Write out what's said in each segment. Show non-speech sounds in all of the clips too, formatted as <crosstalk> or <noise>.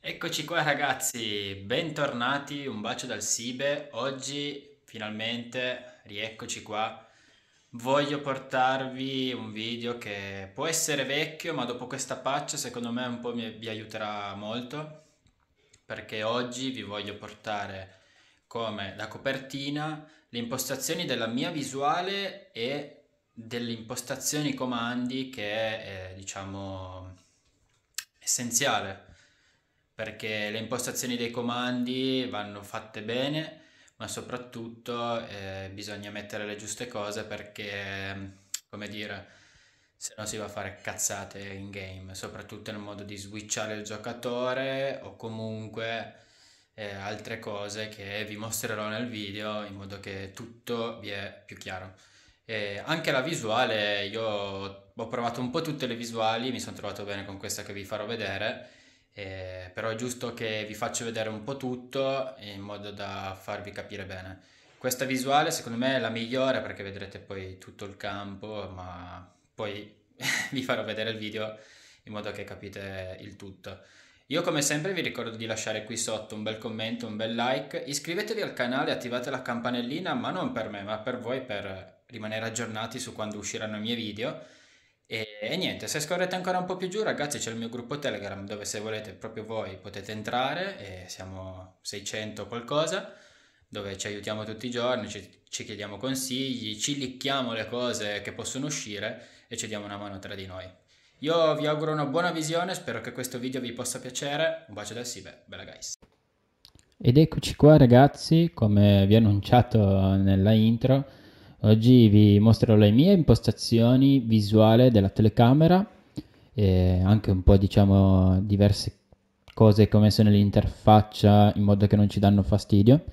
Eccoci qua ragazzi, bentornati, un bacio dal Sibe. Oggi finalmente rieccoci qua. Voglio portarvi un video che può essere vecchio, ma dopo questa patch secondo me un po' mi, vi aiuterà molto perché oggi vi voglio portare come la copertina le impostazioni della mia visuale e delle impostazioni comandi che è eh, diciamo essenziale perché le impostazioni dei comandi vanno fatte bene, ma soprattutto eh, bisogna mettere le giuste cose perché, come dire, se no si va a fare cazzate in game, soprattutto nel modo di switchare il giocatore o comunque eh, altre cose che vi mostrerò nel video in modo che tutto vi è più chiaro. E anche la visuale, io ho provato un po' tutte le visuali, mi sono trovato bene con questa che vi farò vedere eh, però è giusto che vi faccio vedere un po' tutto in modo da farvi capire bene. Questa visuale secondo me è la migliore perché vedrete poi tutto il campo, ma poi <laughs> vi farò vedere il video in modo che capite il tutto. Io come sempre vi ricordo di lasciare qui sotto un bel commento, un bel like, iscrivetevi al canale, attivate la campanellina, ma non per me, ma per voi per rimanere aggiornati su quando usciranno i miei video e, e, niente, se scorrete ancora un po' più giù, ragazzi, c'è il mio gruppo Telegram dove se volete proprio voi potete entrare, e siamo 600 qualcosa, dove ci aiutiamo tutti i giorni, ci, ci chiediamo consigli, ci licchiamo le cose che possono uscire e ci diamo una mano tra di noi. Io vi auguro una buona visione, spero che questo video vi possa piacere. Un bacio da Sibe, bella guys. Ed eccoci qua ragazzi, come vi ho annunciato nella intro, Oggi vi mostrerò le mie impostazioni visuale della telecamera e anche un po' diciamo diverse cose che ho messo nell'interfaccia in modo che non ci danno fastidio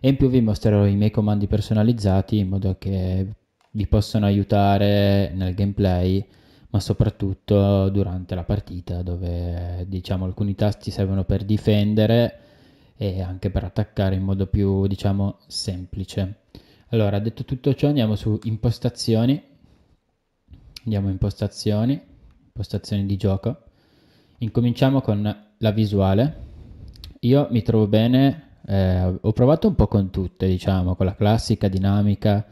e in più vi mostrerò i miei comandi personalizzati in modo che vi possano aiutare nel gameplay ma soprattutto durante la partita dove diciamo alcuni tasti servono per difendere e anche per attaccare in modo più diciamo semplice. Allora, detto tutto ciò andiamo su impostazioni, andiamo impostazioni, impostazioni di gioco, incominciamo con la visuale, io mi trovo bene, eh, ho provato un po' con tutte, diciamo, con la classica, dinamica,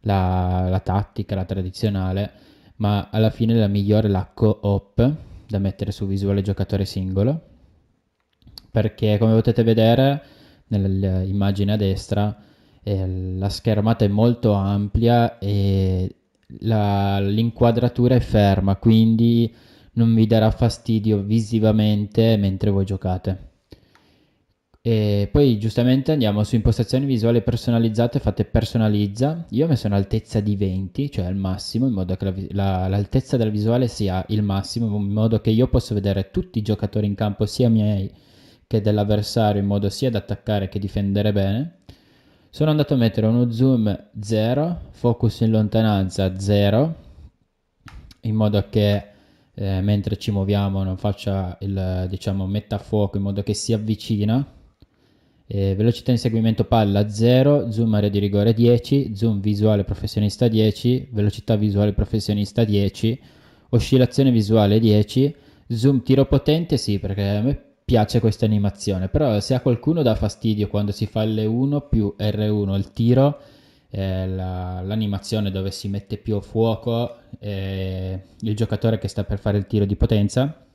la, la tattica, la tradizionale, ma alla fine la migliore è la co-op da mettere su visuale giocatore singolo, perché come potete vedere nell'immagine a destra eh, la schermata è molto ampia e la, l'inquadratura è ferma, quindi non vi darà fastidio visivamente mentre voi giocate. E poi giustamente andiamo su impostazioni visuali personalizzate, fate personalizza. Io ho messo un'altezza di 20, cioè al massimo, in modo che la, la, l'altezza della visuale sia il massimo, in modo che io possa vedere tutti i giocatori in campo, sia miei che dell'avversario, in modo sia da attaccare che difendere bene sono andato a mettere uno zoom 0, focus in lontananza 0, in modo che eh, mentre ci muoviamo non faccia il, diciamo, metta fuoco, in modo che si avvicina. Eh, velocità di seguimento palla 0, zoom area di rigore 10, zoom visuale professionista 10, velocità visuale professionista 10, oscillazione visuale 10, zoom tiro potente sì perché a me piace questa animazione, però se a qualcuno dà fastidio quando si fa L1 più R1 il tiro, eh, la, l'animazione dove si mette più a fuoco eh, il giocatore che sta per fare il tiro di potenza,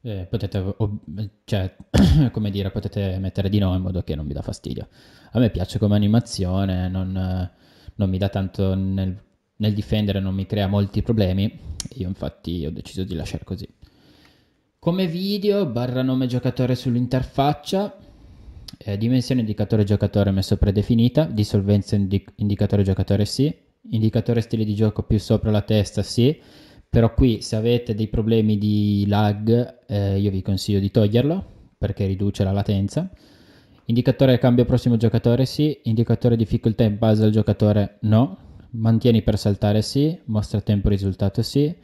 eh, potete, ob- cioè, <clears throat> come dire, potete mettere di no in modo che non vi dà fastidio. A me piace come animazione, non, non mi dà tanto nel, nel difendere, non mi crea molti problemi, io infatti ho deciso di lasciare così. Come video, barra nome giocatore sull'interfaccia, eh, dimensione indicatore giocatore messo predefinita, dissolvenza indic- indicatore giocatore sì, indicatore stile di gioco più sopra la testa sì, però qui se avete dei problemi di lag eh, io vi consiglio di toglierlo perché riduce la latenza. Indicatore cambio prossimo giocatore sì, indicatore difficoltà in base al giocatore no, mantieni per saltare sì, mostra tempo risultato sì,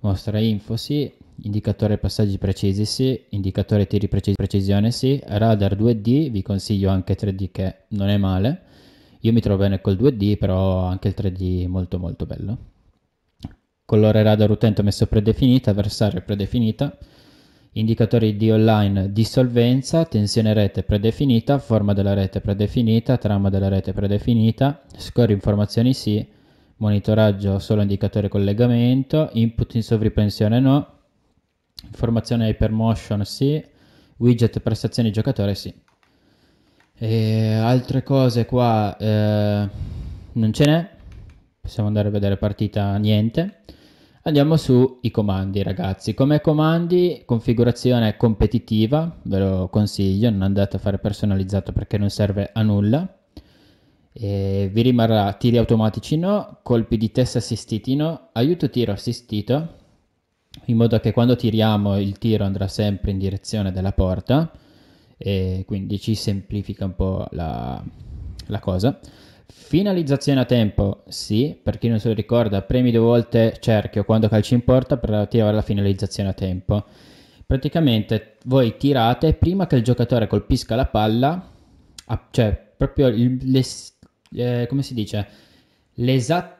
mostra info sì, indicatore passaggi precisi sì, indicatore tiri precisi precisione sì, radar 2D, vi consiglio anche 3D che non è male, io mi trovo bene col 2D però anche il 3D è molto molto bello. Colore radar utente messo predefinita, avversario predefinita, indicatori di online dissolvenza, tensione rete predefinita, forma della rete predefinita, trama della rete predefinita, score informazioni sì, monitoraggio solo indicatore collegamento, input in sovripensione no, Informazione Hypermotion sì, widget prestazioni giocatore sì. E altre cose qua eh, non ce n'è, possiamo andare a vedere partita niente. Andiamo su i comandi ragazzi, come comandi configurazione competitiva, ve lo consiglio, non andate a fare personalizzato perché non serve a nulla. E vi rimarrà tiri automatici no, colpi di testa assistiti no, aiuto tiro assistito in modo che quando tiriamo il tiro andrà sempre in direzione della porta e quindi ci semplifica un po' la, la cosa. Finalizzazione a tempo, sì, per chi non se lo ricorda, premi due volte cerchio quando calci in porta per tirare la finalizzazione a tempo. Praticamente voi tirate prima che il giocatore colpisca la palla, cioè proprio il, le, eh, come si dice, l'esatto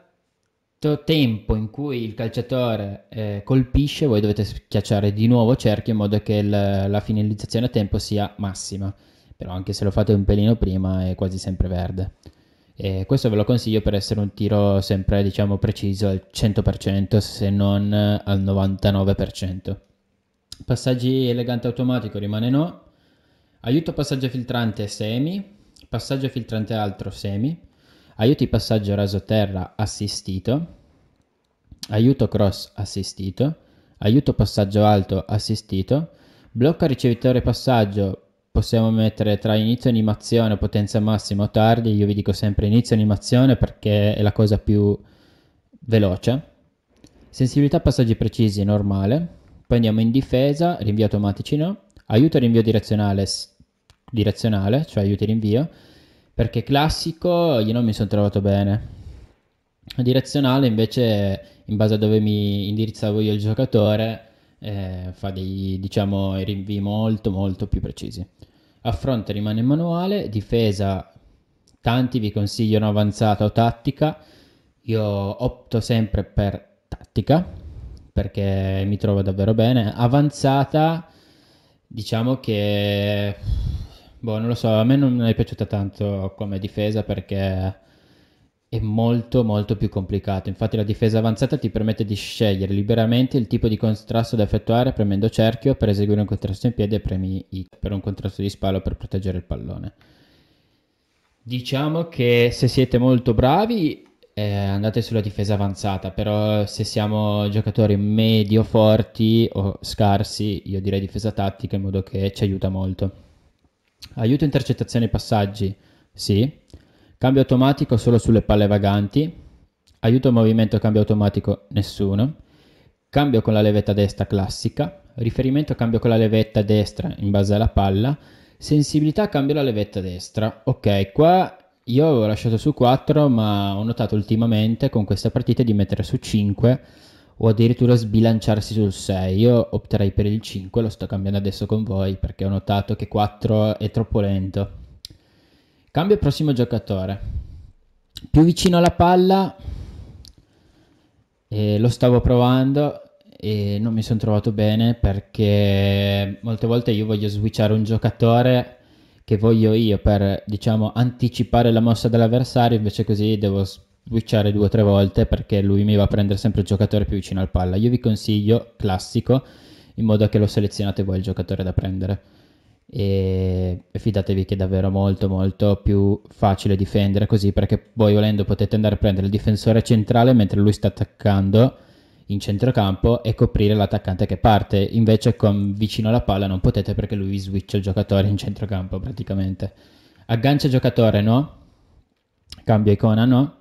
tempo in cui il calciatore eh, colpisce, voi dovete schiacciare di nuovo cerchio in modo che il, la finalizzazione a tempo sia massima. Però anche se lo fate un pelino prima è quasi sempre verde. E questo ve lo consiglio per essere un tiro sempre diciamo preciso al 100% se non al 99%. Passaggi elegante automatico rimane no. Aiuto passaggio filtrante semi, passaggio filtrante altro semi, aiuti passaggio raso terra assistito, aiuto cross assistito, aiuto passaggio alto assistito, blocca ricevitore passaggio possiamo mettere tra inizio animazione, potenza massima o tardi, io vi dico sempre inizio animazione perché è la cosa più veloce. Sensibilità passaggi precisi normale, poi andiamo in difesa, rinvio automatici no, aiuto rinvio direzionale, direzionale cioè aiuto rinvio, perché classico io non mi sono trovato bene. Direzionale invece, in base a dove mi indirizzavo io il giocatore, eh, fa dei diciamo, rinvii molto molto più precisi. A rimane manuale, difesa tanti vi consigliano avanzata o tattica, io opto sempre per tattica perché mi trovo davvero bene. Avanzata diciamo che Boh, non lo so, a me non è piaciuta tanto come difesa perché è molto molto più complicato. Infatti la difesa avanzata ti permette di scegliere liberamente il tipo di contrasto da effettuare premendo cerchio per eseguire un contrasto in piedi e premi I per un contrasto di spalo per proteggere il pallone. Diciamo che se siete molto bravi eh, andate sulla difesa avanzata, però se siamo giocatori medio forti o scarsi, io direi difesa tattica in modo che ci aiuta molto. Aiuto intercettazione passaggi, sì. Cambio automatico solo sulle palle vaganti. Aiuto movimento cambio automatico, nessuno. Cambio con la levetta destra classica. Riferimento cambio con la levetta destra in base alla palla. Sensibilità cambio la levetta destra. Ok, qua io avevo lasciato su 4, ma ho notato ultimamente con questa partita di mettere su 5 o addirittura sbilanciarsi sul 6. Io opterei per il 5, lo sto cambiando adesso con voi perché ho notato che 4 è troppo lento. Cambio il prossimo giocatore. Più vicino alla palla, eh, lo stavo provando e non mi sono trovato bene perché molte volte io voglio switchare un giocatore che voglio io per diciamo anticipare la mossa dell'avversario invece così devo switchare due o tre volte perché lui mi va a prendere sempre il giocatore più vicino al palla. Io vi consiglio classico in modo che lo selezionate voi il giocatore da prendere. E fidatevi che è davvero molto molto più facile difendere così perché voi volendo potete andare a prendere il difensore centrale mentre lui sta attaccando in centrocampo e coprire l'attaccante che parte. Invece con vicino alla palla non potete perché lui switcha il giocatore in centrocampo praticamente. Aggancia giocatore no, cambia icona no,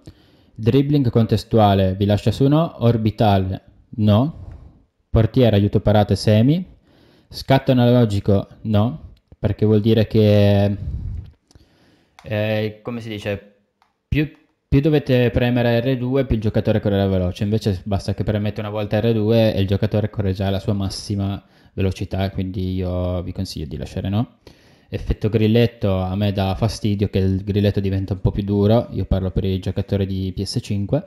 Dribbling contestuale, vi lascia su no. Orbital, no. Portiere, aiuto parate, semi. Scatto analogico, no. Perché vuol dire che... Eh, come si dice? Più, più, dovete premere R2, più il giocatore correrà veloce. Invece basta che premete una volta R2 e il giocatore corre già la sua massima velocità. Quindi io vi consiglio di lasciare no effetto grilletto a me dà fastidio che il grilletto diventa un po' più duro, io parlo per i giocatori di PS5,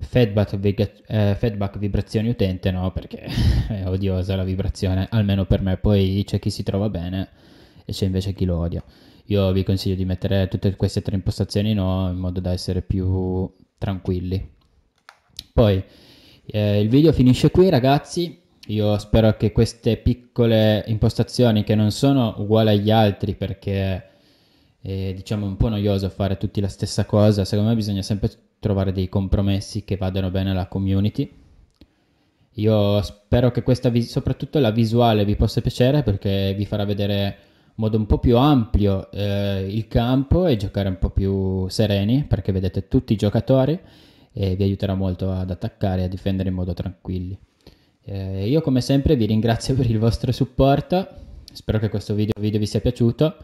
feedback, veg- eh, feedback vibrazioni utente no perché <laughs> è odiosa la vibrazione, almeno per me, poi c'è chi si trova bene e c'è invece chi lo odia. Io vi consiglio di mettere tutte queste tre impostazioni no in modo da essere più tranquilli. Poi eh, il video finisce qui ragazzi, io spero che queste piccole impostazioni che non sono uguali agli altri perché è diciamo un po' noioso fare tutti la stessa cosa, secondo me bisogna sempre trovare dei compromessi che vadano bene alla community. Io spero che questa, vis- soprattutto la visuale, vi possa piacere perché vi farà vedere in modo un po' più ampio eh, il campo e giocare un po' più sereni perché vedete tutti i giocatori e vi aiuterà molto ad attaccare e a difendere in modo tranquilli. Eh, io come sempre vi ringrazio per il vostro supporto, spero che questo video, video vi sia piaciuto.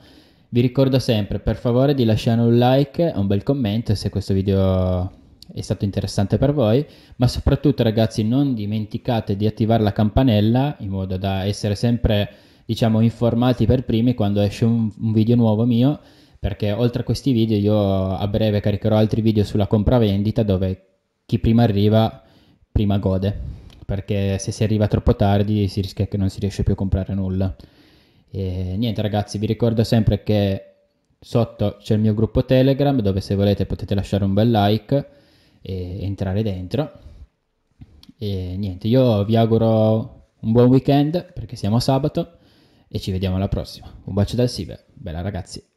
Vi ricordo sempre per favore di lasciare un like, un bel commento se questo video è stato interessante per voi, ma soprattutto ragazzi non dimenticate di attivare la campanella in modo da essere sempre diciamo informati per primi quando esce un, un video nuovo mio perché oltre a questi video io a breve caricherò altri video sulla compravendita dove chi prima arriva prima gode perché se si arriva troppo tardi si rischia che non si riesce più a comprare nulla. E niente ragazzi, vi ricordo sempre che sotto c'è il mio gruppo Telegram dove se volete potete lasciare un bel like e entrare dentro. E niente, io vi auguro un buon weekend perché siamo sabato e ci vediamo alla prossima. Un bacio dal Sive, bella ragazzi.